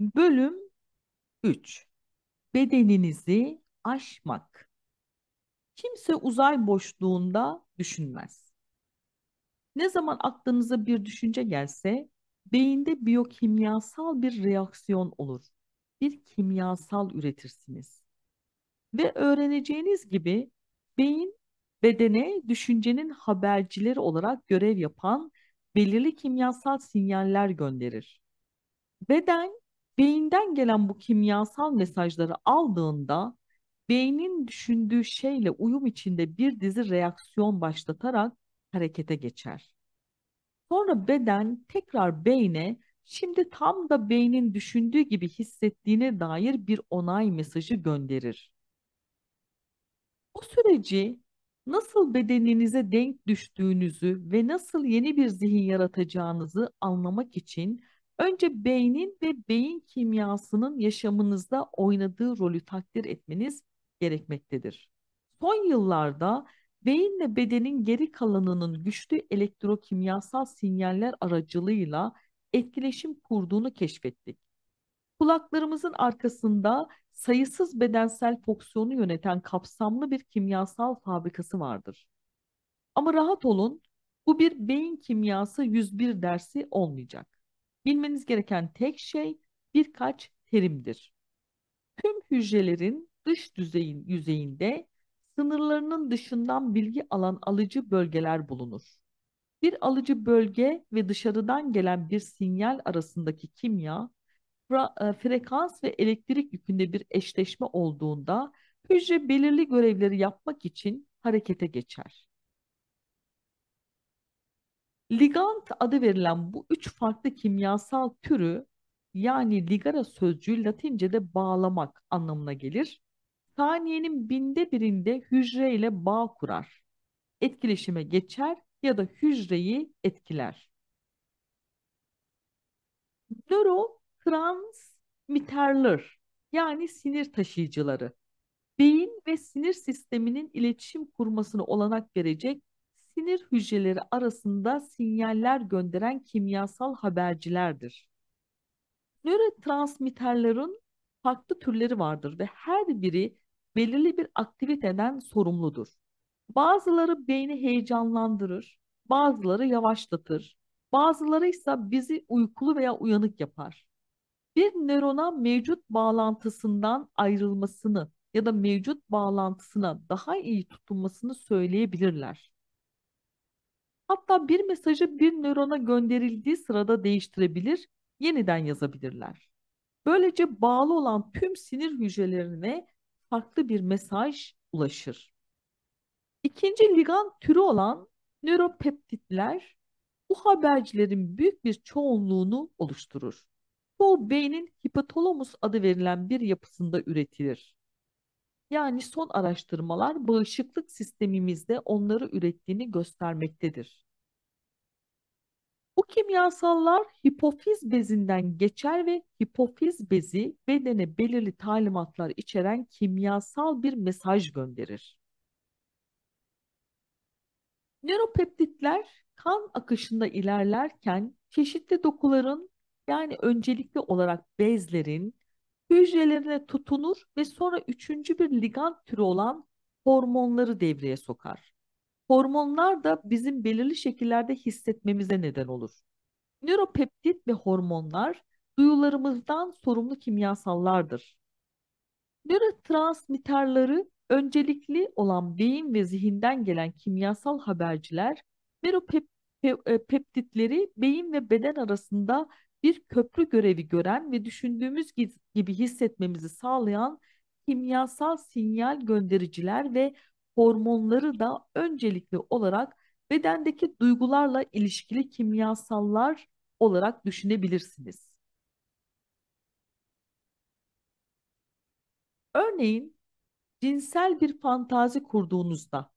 Bölüm 3. Bedeninizi aşmak. Kimse uzay boşluğunda düşünmez. Ne zaman aklınıza bir düşünce gelse, beyinde biyokimyasal bir reaksiyon olur. Bir kimyasal üretirsiniz. Ve öğreneceğiniz gibi beyin bedene düşüncenin habercileri olarak görev yapan belirli kimyasal sinyaller gönderir. Beden Beyinden gelen bu kimyasal mesajları aldığında beynin düşündüğü şeyle uyum içinde bir dizi reaksiyon başlatarak harekete geçer. Sonra beden tekrar beyne şimdi tam da beynin düşündüğü gibi hissettiğine dair bir onay mesajı gönderir. Bu süreci nasıl bedeninize denk düştüğünüzü ve nasıl yeni bir zihin yaratacağınızı anlamak için Önce beynin ve beyin kimyasının yaşamınızda oynadığı rolü takdir etmeniz gerekmektedir. Son yıllarda beyinle bedenin geri kalanının güçlü elektrokimyasal sinyaller aracılığıyla etkileşim kurduğunu keşfettik. Kulaklarımızın arkasında sayısız bedensel fonksiyonu yöneten kapsamlı bir kimyasal fabrikası vardır. Ama rahat olun, bu bir beyin kimyası 101 dersi olmayacak. Bilmeniz gereken tek şey birkaç terimdir. Tüm hücrelerin dış düzeyin, yüzeyinde sınırlarının dışından bilgi alan alıcı bölgeler bulunur. Bir alıcı bölge ve dışarıdan gelen bir sinyal arasındaki kimya, e, frekans ve elektrik yükünde bir eşleşme olduğunda hücre belirli görevleri yapmak için harekete geçer. Ligant adı verilen bu üç farklı kimyasal türü yani ligara sözcüğü Latince'de bağlamak anlamına gelir. Saniyenin binde birinde hücre ile bağ kurar. Etkileşime geçer ya da hücreyi etkiler. Nörotransmitterler yani sinir taşıyıcıları. Beyin ve sinir sisteminin iletişim kurmasını olanak verecek sinir hücreleri arasında sinyaller gönderen kimyasal habercilerdir. Nörotransmitterlerin farklı türleri vardır ve her biri belirli bir aktiviteden sorumludur. Bazıları beyni heyecanlandırır, bazıları yavaşlatır, bazıları ise bizi uykulu veya uyanık yapar. Bir nörona mevcut bağlantısından ayrılmasını ya da mevcut bağlantısına daha iyi tutunmasını söyleyebilirler. Hatta bir mesajı bir nörona gönderildiği sırada değiştirebilir, yeniden yazabilirler. Böylece bağlı olan tüm sinir hücrelerine farklı bir mesaj ulaşır. İkinci ligan türü olan nöropeptitler bu habercilerin büyük bir çoğunluğunu oluşturur. Bu beynin hipotalamus adı verilen bir yapısında üretilir. Yani son araştırmalar bağışıklık sistemimizde onları ürettiğini göstermektedir. Bu kimyasallar hipofiz bezinden geçer ve hipofiz bezi bedene belirli talimatlar içeren kimyasal bir mesaj gönderir. Nöropeptitler kan akışında ilerlerken çeşitli dokuların yani öncelikli olarak bezlerin hücrelerine tutunur ve sonra üçüncü bir ligand türü olan hormonları devreye sokar. Hormonlar da bizim belirli şekillerde hissetmemize neden olur. Nöropeptit ve hormonlar duyularımızdan sorumlu kimyasallardır. Nörotransmitterleri öncelikli olan beyin ve zihinden gelen kimyasal haberciler nöropeptitleri e, beyin ve beden arasında bir köprü görevi gören ve düşündüğümüz gibi hissetmemizi sağlayan kimyasal sinyal göndericiler ve hormonları da öncelikli olarak bedendeki duygularla ilişkili kimyasallar olarak düşünebilirsiniz. Örneğin cinsel bir fantazi kurduğunuzda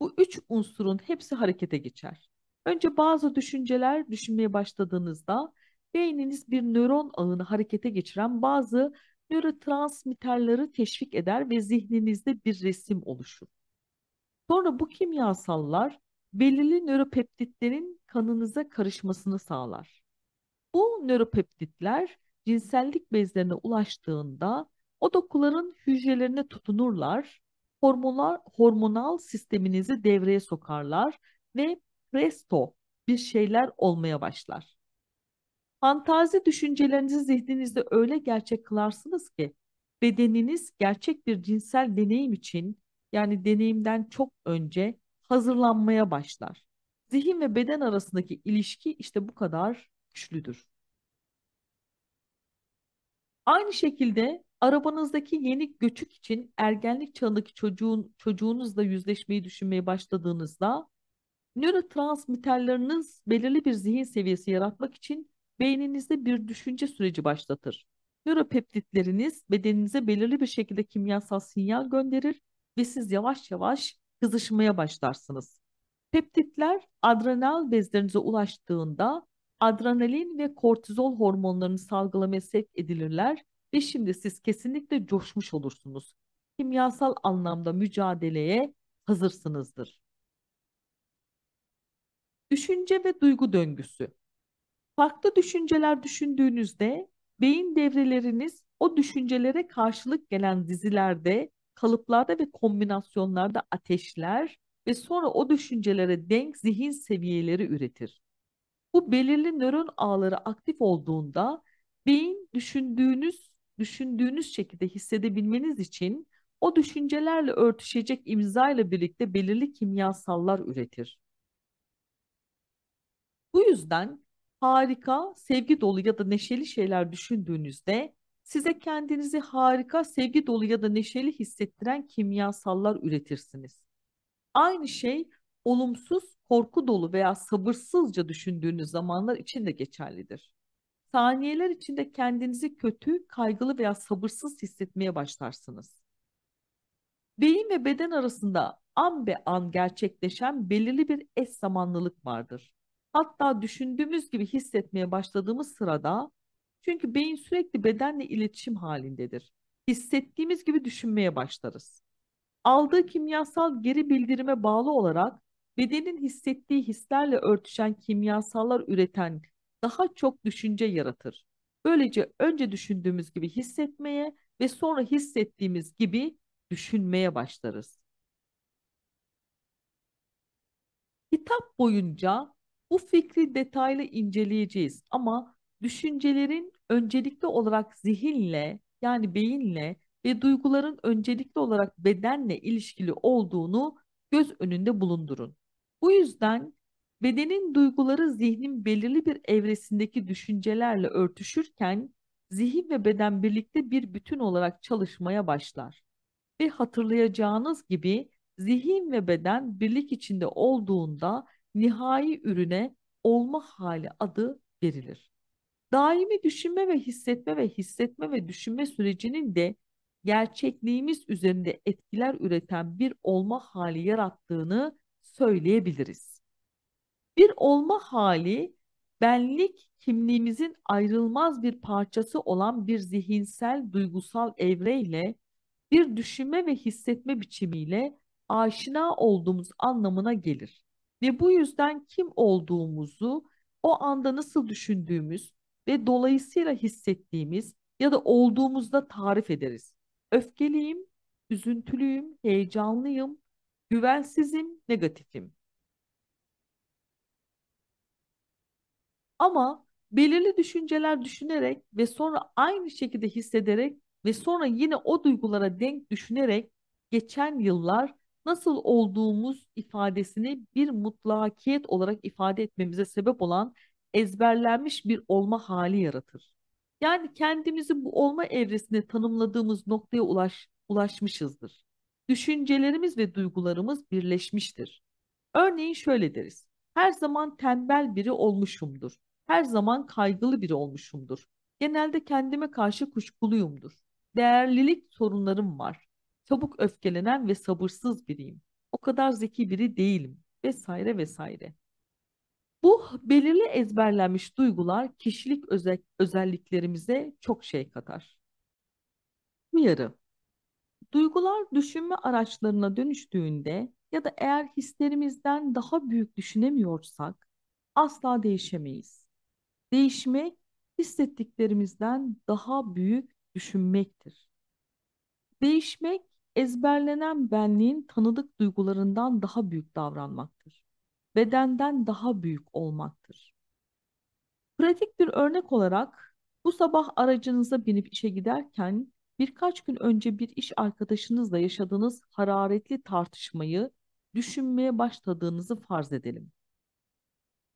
bu üç unsurun hepsi harekete geçer. Önce bazı düşünceler düşünmeye başladığınızda beyniniz bir nöron ağını harekete geçiren bazı nörotransmitterleri teşvik eder ve zihninizde bir resim oluşur. Sonra bu kimyasallar belirli nöropeptitlerin kanınıza karışmasını sağlar. Bu nöropeptitler cinsellik bezlerine ulaştığında o dokuların hücrelerine tutunurlar, hormonal, hormonal sisteminizi devreye sokarlar ve presto bir şeyler olmaya başlar. Fantazi düşüncelerinizi zihninizde öyle gerçek kılarsınız ki bedeniniz gerçek bir cinsel deneyim için yani deneyimden çok önce hazırlanmaya başlar. Zihin ve beden arasındaki ilişki işte bu kadar güçlüdür. Aynı şekilde arabanızdaki yeni göçük için ergenlik çağındaki çocuğun, çocuğunuzla yüzleşmeyi düşünmeye başladığınızda nörotransmitterleriniz belirli bir zihin seviyesi yaratmak için beyninizde bir düşünce süreci başlatır. Nöropeptitleriniz bedeninize belirli bir şekilde kimyasal sinyal gönderir ve siz yavaş yavaş kızışmaya başlarsınız. Peptitler adrenal bezlerinize ulaştığında adrenalin ve kortizol hormonlarını salgılamaya sevk edilirler ve şimdi siz kesinlikle coşmuş olursunuz. Kimyasal anlamda mücadeleye hazırsınızdır. Düşünce ve duygu döngüsü Farklı düşünceler düşündüğünüzde beyin devreleriniz o düşüncelere karşılık gelen dizilerde, kalıplarda ve kombinasyonlarda ateşler ve sonra o düşüncelere denk zihin seviyeleri üretir. Bu belirli nöron ağları aktif olduğunda beyin düşündüğünüz düşündüğünüz şekilde hissedebilmeniz için o düşüncelerle örtüşecek imza ile birlikte belirli kimyasallar üretir. Bu yüzden harika, sevgi dolu ya da neşeli şeyler düşündüğünüzde size kendinizi harika, sevgi dolu ya da neşeli hissettiren kimyasallar üretirsiniz. Aynı şey olumsuz, korku dolu veya sabırsızca düşündüğünüz zamanlar için de geçerlidir. Saniyeler içinde kendinizi kötü, kaygılı veya sabırsız hissetmeye başlarsınız. Beyin ve beden arasında an be an gerçekleşen belirli bir eş zamanlılık vardır. Hatta düşündüğümüz gibi hissetmeye başladığımız sırada çünkü beyin sürekli bedenle iletişim halindedir. Hissettiğimiz gibi düşünmeye başlarız. Aldığı kimyasal geri bildirime bağlı olarak bedenin hissettiği hislerle örtüşen kimyasallar üreten daha çok düşünce yaratır. Böylece önce düşündüğümüz gibi hissetmeye ve sonra hissettiğimiz gibi düşünmeye başlarız. Kitap boyunca bu fikri detaylı inceleyeceğiz ama düşüncelerin öncelikli olarak zihinle yani beyinle ve duyguların öncelikli olarak bedenle ilişkili olduğunu göz önünde bulundurun. Bu yüzden bedenin duyguları zihnin belirli bir evresindeki düşüncelerle örtüşürken zihin ve beden birlikte bir bütün olarak çalışmaya başlar. Ve hatırlayacağınız gibi zihin ve beden birlik içinde olduğunda nihai ürüne olma hali adı verilir. Daimi düşünme ve hissetme ve hissetme ve düşünme sürecinin de gerçekliğimiz üzerinde etkiler üreten bir olma hali yarattığını söyleyebiliriz. Bir olma hali benlik kimliğimizin ayrılmaz bir parçası olan bir zihinsel duygusal evreyle bir düşünme ve hissetme biçimiyle aşina olduğumuz anlamına gelir ve bu yüzden kim olduğumuzu, o anda nasıl düşündüğümüz ve dolayısıyla hissettiğimiz ya da olduğumuzda tarif ederiz. Öfkeliyim, üzüntülüyüm, heyecanlıyım, güvensizim, negatifim. Ama belirli düşünceler düşünerek ve sonra aynı şekilde hissederek ve sonra yine o duygulara denk düşünerek geçen yıllar nasıl olduğumuz ifadesini bir mutlakiyet olarak ifade etmemize sebep olan ezberlenmiş bir olma hali yaratır. Yani kendimizi bu olma evresinde tanımladığımız noktaya ulaş, ulaşmışızdır. Düşüncelerimiz ve duygularımız birleşmiştir. Örneğin şöyle deriz. Her zaman tembel biri olmuşumdur. Her zaman kaygılı biri olmuşumdur. Genelde kendime karşı kuşkuluyumdur. Değerlilik sorunlarım var. Çabuk öfkelenen ve sabırsız biriyim. O kadar zeki biri değilim vesaire vesaire. Bu belirli ezberlenmiş duygular kişilik özel, özelliklerimize çok şey katar. Uyarı Duygular düşünme araçlarına dönüştüğünde ya da eğer hislerimizden daha büyük düşünemiyorsak asla değişemeyiz. Değişmek hissettiklerimizden daha büyük düşünmektir. Değişmek ezberlenen benliğin tanıdık duygularından daha büyük davranmaktır. Bedenden daha büyük olmaktır. Pratik bir örnek olarak bu sabah aracınıza binip işe giderken birkaç gün önce bir iş arkadaşınızla yaşadığınız hararetli tartışmayı düşünmeye başladığınızı farz edelim.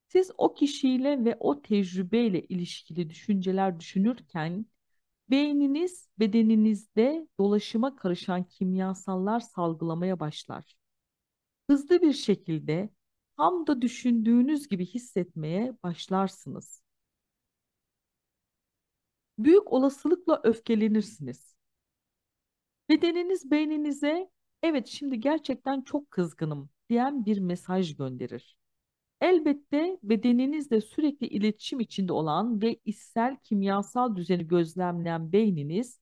Siz o kişiyle ve o tecrübeyle ilişkili düşünceler düşünürken Beyniniz bedeninizde dolaşıma karışan kimyasallar salgılamaya başlar. Hızlı bir şekilde tam da düşündüğünüz gibi hissetmeye başlarsınız. Büyük olasılıkla öfkelenirsiniz. Bedeniniz beyninize evet şimdi gerçekten çok kızgınım diyen bir mesaj gönderir. Elbette bedeninizle sürekli iletişim içinde olan ve içsel kimyasal düzeni gözlemleyen beyniniz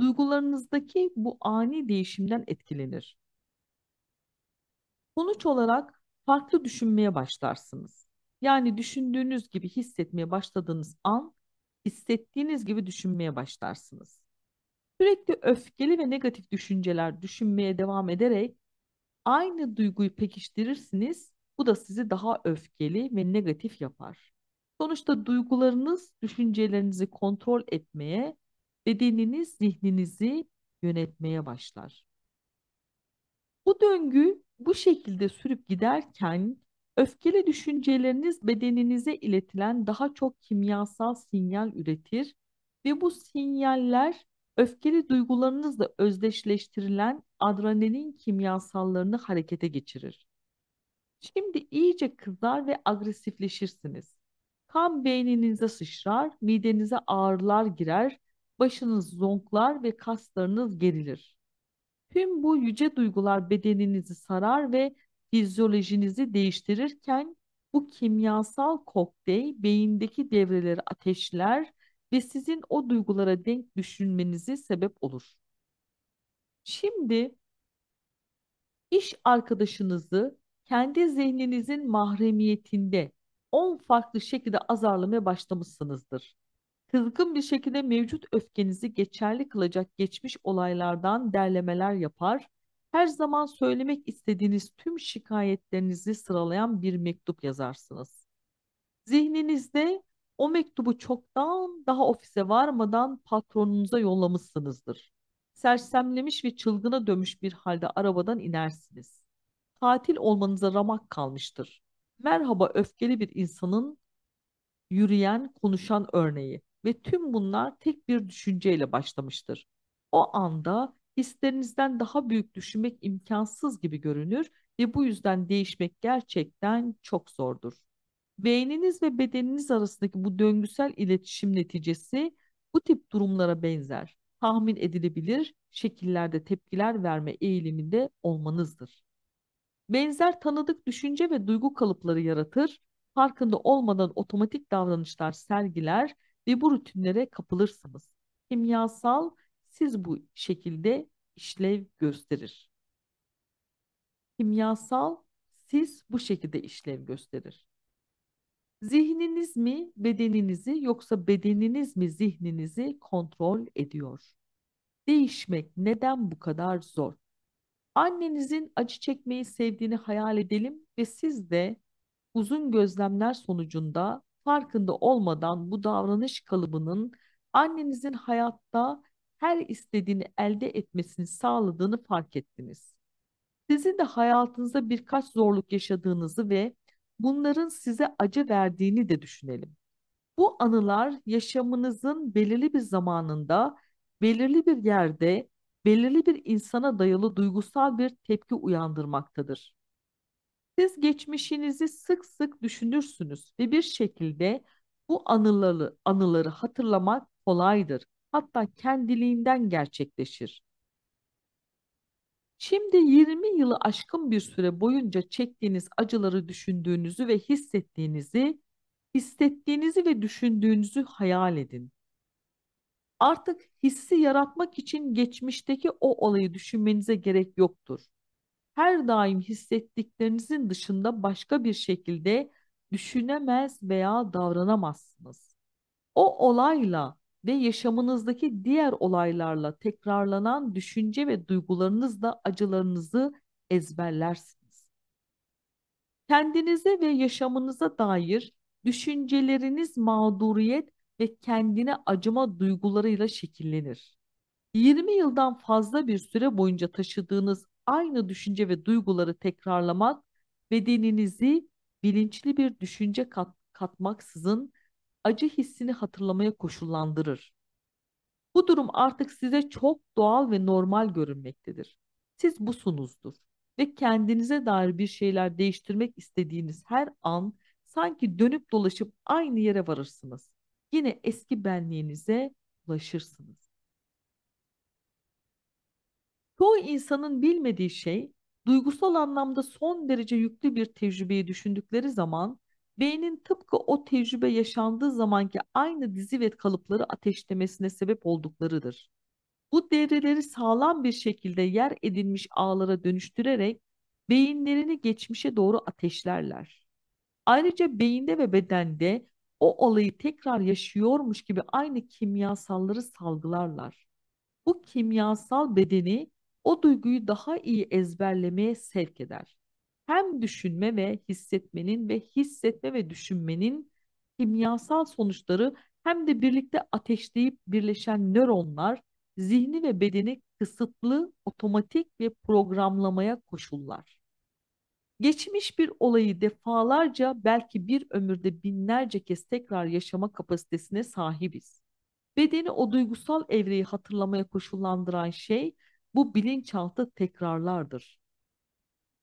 duygularınızdaki bu ani değişimden etkilenir. Sonuç olarak farklı düşünmeye başlarsınız. Yani düşündüğünüz gibi hissetmeye başladığınız an hissettiğiniz gibi düşünmeye başlarsınız. Sürekli öfkeli ve negatif düşünceler düşünmeye devam ederek aynı duyguyu pekiştirirsiniz bu da sizi daha öfkeli ve negatif yapar. Sonuçta duygularınız, düşüncelerinizi kontrol etmeye, bedeniniz, zihninizi yönetmeye başlar. Bu döngü bu şekilde sürüp giderken öfkeli düşünceleriniz bedeninize iletilen daha çok kimyasal sinyal üretir ve bu sinyaller öfkeli duygularınızla özdeşleştirilen adrenalin kimyasallarını harekete geçirir. Şimdi iyice kızar ve agresifleşirsiniz. Kan beyninize sıçrar, midenize ağrılar girer, başınız zonklar ve kaslarınız gerilir. Tüm bu yüce duygular bedeninizi sarar ve fizyolojinizi değiştirirken bu kimyasal kokteyl beyindeki devreleri ateşler ve sizin o duygulara denk düşünmenizi sebep olur. Şimdi iş arkadaşınızı kendi zihninizin mahremiyetinde 10 farklı şekilde azarlamaya başlamışsınızdır. Kızgın bir şekilde mevcut öfkenizi geçerli kılacak geçmiş olaylardan derlemeler yapar, her zaman söylemek istediğiniz tüm şikayetlerinizi sıralayan bir mektup yazarsınız. Zihninizde o mektubu çoktan daha ofise varmadan patronunuza yollamışsınızdır. Sersemlemiş ve çılgına dönmüş bir halde arabadan inersiniz. Tatil olmanıza ramak kalmıştır. Merhaba öfkeli bir insanın yürüyen, konuşan örneği ve tüm bunlar tek bir düşünceyle başlamıştır. O anda hislerinizden daha büyük düşünmek imkansız gibi görünür ve bu yüzden değişmek gerçekten çok zordur. Beyniniz ve bedeniniz arasındaki bu döngüsel iletişim neticesi bu tip durumlara benzer, tahmin edilebilir şekillerde tepkiler verme eğiliminde olmanızdır benzer tanıdık düşünce ve duygu kalıpları yaratır, farkında olmadan otomatik davranışlar sergiler ve bu rutinlere kapılırsınız. Kimyasal siz bu şekilde işlev gösterir. Kimyasal siz bu şekilde işlev gösterir. Zihniniz mi bedeninizi yoksa bedeniniz mi zihninizi kontrol ediyor? Değişmek neden bu kadar zor? Annenizin acı çekmeyi sevdiğini hayal edelim ve siz de uzun gözlemler sonucunda farkında olmadan bu davranış kalıbının annenizin hayatta her istediğini elde etmesini sağladığını fark ettiniz. Sizin de hayatınızda birkaç zorluk yaşadığınızı ve bunların size acı verdiğini de düşünelim. Bu anılar yaşamınızın belirli bir zamanında, belirli bir yerde belirli bir insana dayalı duygusal bir tepki uyandırmaktadır. Siz geçmişinizi sık sık düşünürsünüz ve bir şekilde bu anıları, anıları hatırlamak kolaydır. Hatta kendiliğinden gerçekleşir. Şimdi 20 yılı aşkın bir süre boyunca çektiğiniz acıları düşündüğünüzü ve hissettiğinizi, hissettiğinizi ve düşündüğünüzü hayal edin. Artık hissi yaratmak için geçmişteki o olayı düşünmenize gerek yoktur. Her daim hissettiklerinizin dışında başka bir şekilde düşünemez veya davranamazsınız. O olayla ve yaşamınızdaki diğer olaylarla tekrarlanan düşünce ve duygularınızla acılarınızı ezberlersiniz. Kendinize ve yaşamınıza dair düşünceleriniz mağduriyet ve kendine acıma duygularıyla şekillenir. 20 yıldan fazla bir süre boyunca taşıdığınız aynı düşünce ve duyguları tekrarlamak bedeninizi bilinçli bir düşünce kat katmaksızın acı hissini hatırlamaya koşullandırır. Bu durum artık size çok doğal ve normal görünmektedir. Siz busunuzdur ve kendinize dair bir şeyler değiştirmek istediğiniz her an sanki dönüp dolaşıp aynı yere varırsınız yine eski benliğinize ulaşırsınız. Çoğu insanın bilmediği şey, duygusal anlamda son derece yüklü bir tecrübeyi düşündükleri zaman, beynin tıpkı o tecrübe yaşandığı zamanki aynı dizi ve kalıpları ateşlemesine sebep olduklarıdır. Bu devreleri sağlam bir şekilde yer edinmiş ağlara dönüştürerek beyinlerini geçmişe doğru ateşlerler. Ayrıca beyinde ve bedende o olayı tekrar yaşıyormuş gibi aynı kimyasalları salgılarlar. Bu kimyasal bedeni o duyguyu daha iyi ezberlemeye sevk eder. Hem düşünme ve hissetmenin ve hissetme ve düşünmenin kimyasal sonuçları hem de birlikte ateşleyip birleşen nöronlar zihni ve bedeni kısıtlı, otomatik ve programlamaya koşullar. Geçmiş bir olayı defalarca belki bir ömürde binlerce kez tekrar yaşama kapasitesine sahibiz. Bedeni o duygusal evreyi hatırlamaya koşullandıran şey bu bilinçaltı tekrarlardır.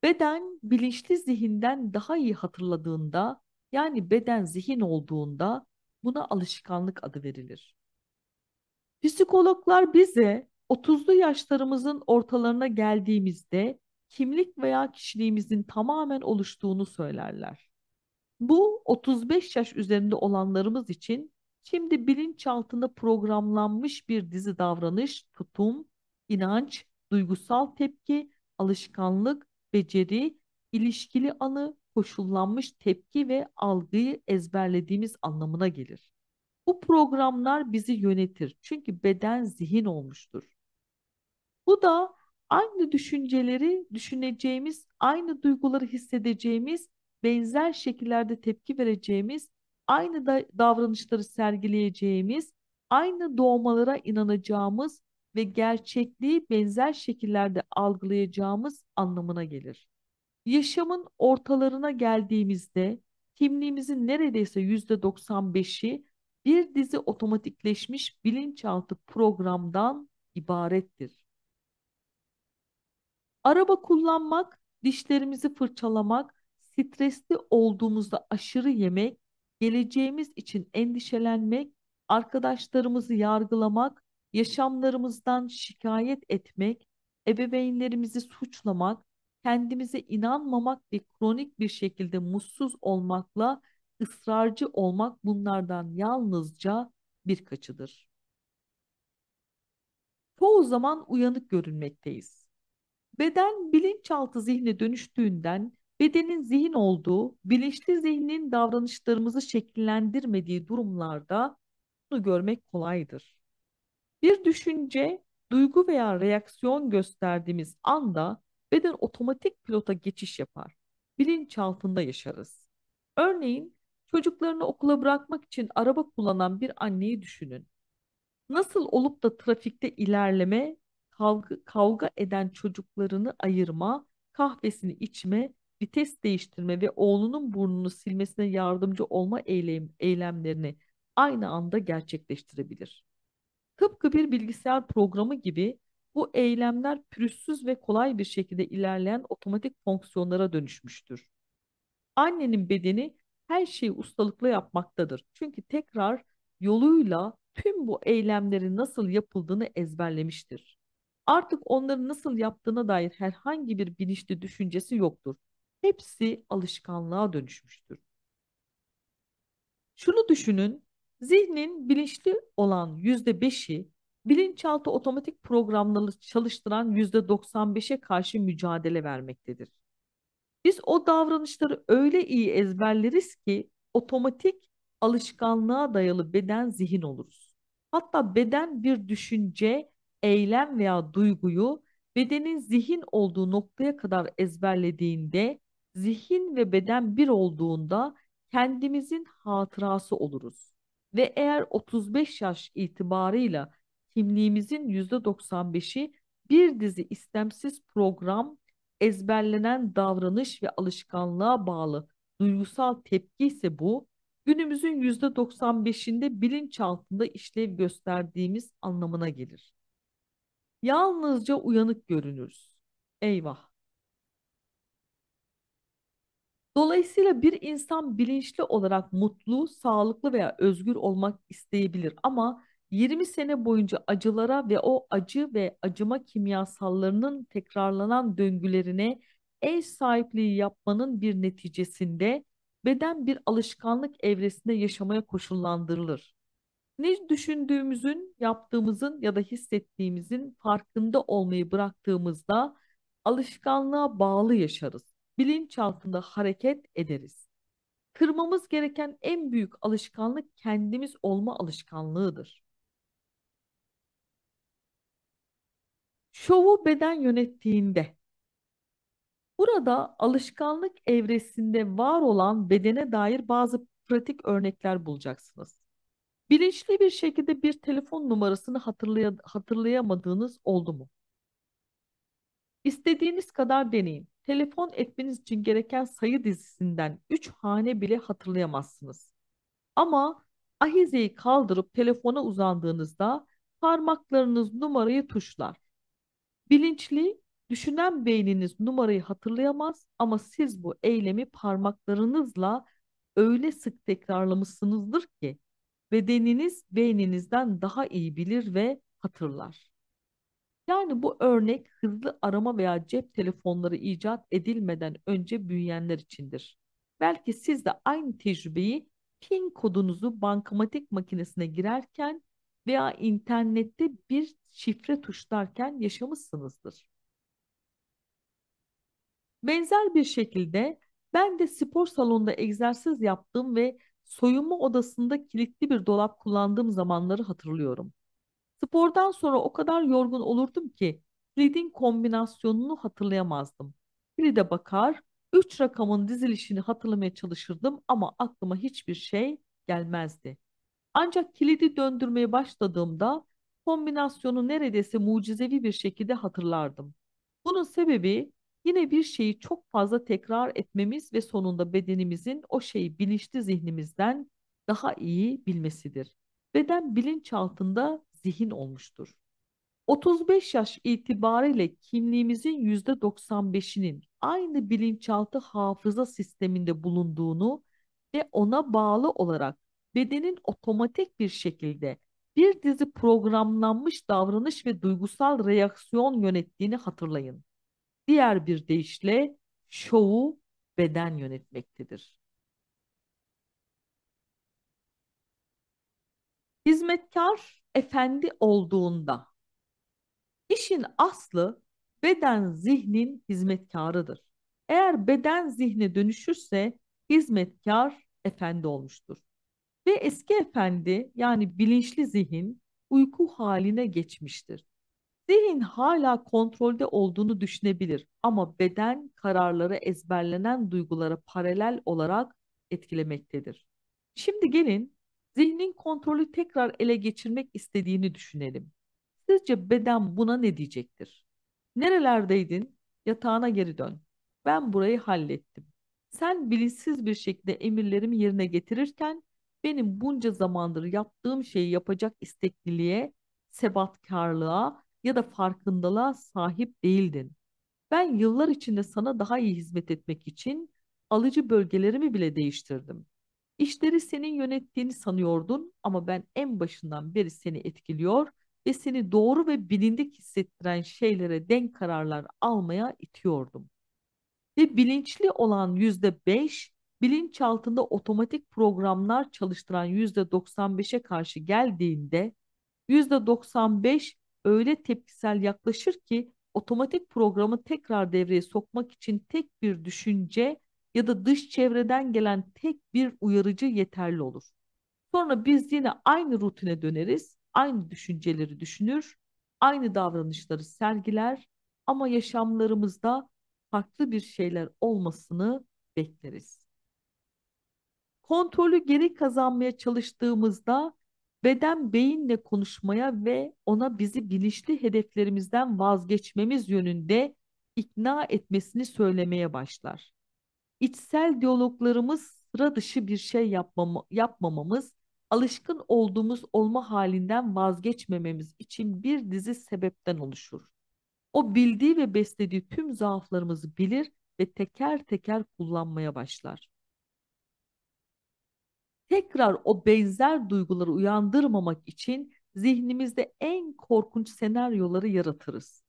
Beden bilinçli zihinden daha iyi hatırladığında yani beden zihin olduğunda buna alışkanlık adı verilir. Psikologlar bize 30'lu yaşlarımızın ortalarına geldiğimizde kimlik veya kişiliğimizin tamamen oluştuğunu söylerler. Bu 35 yaş üzerinde olanlarımız için şimdi bilinçaltında programlanmış bir dizi davranış, tutum, inanç, duygusal tepki, alışkanlık, beceri, ilişkili anı, koşullanmış tepki ve algıyı ezberlediğimiz anlamına gelir. Bu programlar bizi yönetir çünkü beden zihin olmuştur. Bu da aynı düşünceleri düşüneceğimiz, aynı duyguları hissedeceğimiz, benzer şekillerde tepki vereceğimiz, aynı da davranışları sergileyeceğimiz, aynı doğmalara inanacağımız ve gerçekliği benzer şekillerde algılayacağımız anlamına gelir. Yaşamın ortalarına geldiğimizde kimliğimizin neredeyse %95'i bir dizi otomatikleşmiş bilinçaltı programdan ibarettir. Araba kullanmak, dişlerimizi fırçalamak, stresli olduğumuzda aşırı yemek, geleceğimiz için endişelenmek, arkadaşlarımızı yargılamak, yaşamlarımızdan şikayet etmek, ebeveynlerimizi suçlamak, kendimize inanmamak ve kronik bir şekilde mutsuz olmakla ısrarcı olmak bunlardan yalnızca birkaçıdır. Çoğu zaman uyanık görünmekteyiz Beden bilinçaltı zihne dönüştüğünden bedenin zihin olduğu, bilinçli zihnin davranışlarımızı şekillendirmediği durumlarda bunu görmek kolaydır. Bir düşünce, duygu veya reaksiyon gösterdiğimiz anda beden otomatik pilota geçiş yapar. Bilinç altında yaşarız. Örneğin çocuklarını okula bırakmak için araba kullanan bir anneyi düşünün. Nasıl olup da trafikte ilerleme kavga, kavga eden çocuklarını ayırma, kahvesini içme, vites değiştirme ve oğlunun burnunu silmesine yardımcı olma eylem, eylemlerini aynı anda gerçekleştirebilir. Tıpkı bir bilgisayar programı gibi bu eylemler pürüzsüz ve kolay bir şekilde ilerleyen otomatik fonksiyonlara dönüşmüştür. Annenin bedeni her şeyi ustalıkla yapmaktadır. Çünkü tekrar yoluyla tüm bu eylemlerin nasıl yapıldığını ezberlemiştir. Artık onların nasıl yaptığına dair herhangi bir bilinçli düşüncesi yoktur. Hepsi alışkanlığa dönüşmüştür. Şunu düşünün, zihnin bilinçli olan yüzde beşi, bilinçaltı otomatik programları çalıştıran yüzde doksan karşı mücadele vermektedir. Biz o davranışları öyle iyi ezberleriz ki otomatik alışkanlığa dayalı beden zihin oluruz. Hatta beden bir düşünce eylem veya duyguyu bedenin zihin olduğu noktaya kadar ezberlediğinde zihin ve beden bir olduğunda kendimizin hatırası oluruz. Ve eğer 35 yaş itibarıyla kimliğimizin %95'i bir dizi istemsiz program, ezberlenen davranış ve alışkanlığa bağlı duygusal tepki ise bu, günümüzün %95'inde bilinçaltında işlev gösterdiğimiz anlamına gelir. Yalnızca uyanık görünürüz. Eyvah. Dolayısıyla bir insan bilinçli olarak mutlu, sağlıklı veya özgür olmak isteyebilir ama 20 sene boyunca acılara ve o acı ve acıma kimyasallarının tekrarlanan döngülerine ev sahipliği yapmanın bir neticesinde beden bir alışkanlık evresinde yaşamaya koşullandırılır ne düşündüğümüzün, yaptığımızın ya da hissettiğimizin farkında olmayı bıraktığımızda alışkanlığa bağlı yaşarız. Bilinç altında hareket ederiz. Kırmamız gereken en büyük alışkanlık kendimiz olma alışkanlığıdır. Şovu beden yönettiğinde Burada alışkanlık evresinde var olan bedene dair bazı pratik örnekler bulacaksınız. Bilinçli bir şekilde bir telefon numarasını hatırlayamadığınız oldu mu? İstediğiniz kadar deneyin. Telefon etmeniz için gereken sayı dizisinden 3 hane bile hatırlayamazsınız. Ama ahizeyi kaldırıp telefona uzandığınızda parmaklarınız numarayı tuşlar. Bilinçli, düşünen beyniniz numarayı hatırlayamaz ama siz bu eylemi parmaklarınızla öyle sık tekrarlamışsınızdır ki bedeniniz beyninizden daha iyi bilir ve hatırlar. Yani bu örnek hızlı arama veya cep telefonları icat edilmeden önce büyüyenler içindir. Belki siz de aynı tecrübeyi PIN kodunuzu bankamatik makinesine girerken veya internette bir şifre tuşlarken yaşamışsınızdır. Benzer bir şekilde ben de spor salonunda egzersiz yaptım ve soyunma odasında kilitli bir dolap kullandığım zamanları hatırlıyorum. Spordan sonra o kadar yorgun olurdum ki kilidin kombinasyonunu hatırlayamazdım. Kilide bakar, üç rakamın dizilişini hatırlamaya çalışırdım ama aklıma hiçbir şey gelmezdi. Ancak kilidi döndürmeye başladığımda kombinasyonu neredeyse mucizevi bir şekilde hatırlardım. Bunun sebebi Yine bir şeyi çok fazla tekrar etmemiz ve sonunda bedenimizin o şeyi bilinçli zihnimizden daha iyi bilmesidir. Beden bilinç altında zihin olmuştur. 35 yaş itibariyle kimliğimizin %95'inin aynı bilinçaltı hafıza sisteminde bulunduğunu ve ona bağlı olarak bedenin otomatik bir şekilde bir dizi programlanmış davranış ve duygusal reaksiyon yönettiğini hatırlayın. Diğer bir deyişle şovu beden yönetmektedir. Hizmetkar efendi olduğunda işin aslı beden zihnin hizmetkarıdır. Eğer beden zihne dönüşürse hizmetkar efendi olmuştur. Ve eski efendi yani bilinçli zihin uyku haline geçmiştir. Zihin hala kontrolde olduğunu düşünebilir ama beden kararları ezberlenen duygulara paralel olarak etkilemektedir. Şimdi gelin zihnin kontrolü tekrar ele geçirmek istediğini düşünelim. Sizce beden buna ne diyecektir? Nerelerdeydin? Yatağına geri dön. Ben burayı hallettim. Sen bilinçsiz bir şekilde emirlerimi yerine getirirken benim bunca zamandır yaptığım şeyi yapacak istekliliğe, sebatkarlığa ya da farkındalığa sahip değildin. Ben yıllar içinde sana daha iyi hizmet etmek için alıcı bölgelerimi bile değiştirdim. İşleri senin yönettiğini sanıyordun ama ben en başından beri seni etkiliyor ve seni doğru ve bilindik hissettiren şeylere denk kararlar almaya itiyordum. Ve bilinçli olan %5 bilinç altında otomatik programlar çalıştıran yüzde doksan beşe karşı geldiğinde yüzde doksan beş öyle tepkisel yaklaşır ki otomatik programı tekrar devreye sokmak için tek bir düşünce ya da dış çevreden gelen tek bir uyarıcı yeterli olur. Sonra biz yine aynı rutine döneriz, aynı düşünceleri düşünür, aynı davranışları sergiler ama yaşamlarımızda farklı bir şeyler olmasını bekleriz. Kontrolü geri kazanmaya çalıştığımızda Beden beyinle konuşmaya ve ona bizi bilinçli hedeflerimizden vazgeçmemiz yönünde ikna etmesini söylemeye başlar. İçsel diyaloglarımız sıra dışı bir şey yapmama, yapmamamız, alışkın olduğumuz olma halinden vazgeçmememiz için bir dizi sebepten oluşur. O bildiği ve beslediği tüm zaaflarımızı bilir ve teker teker kullanmaya başlar tekrar o benzer duyguları uyandırmamak için zihnimizde en korkunç senaryoları yaratırız.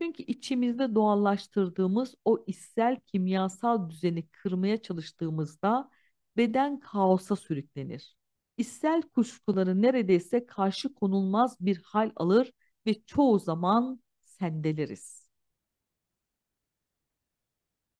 Çünkü içimizde doğallaştırdığımız o içsel kimyasal düzeni kırmaya çalıştığımızda beden kaosa sürüklenir. İssel kuşkuları neredeyse karşı konulmaz bir hal alır ve çoğu zaman sendeleriz.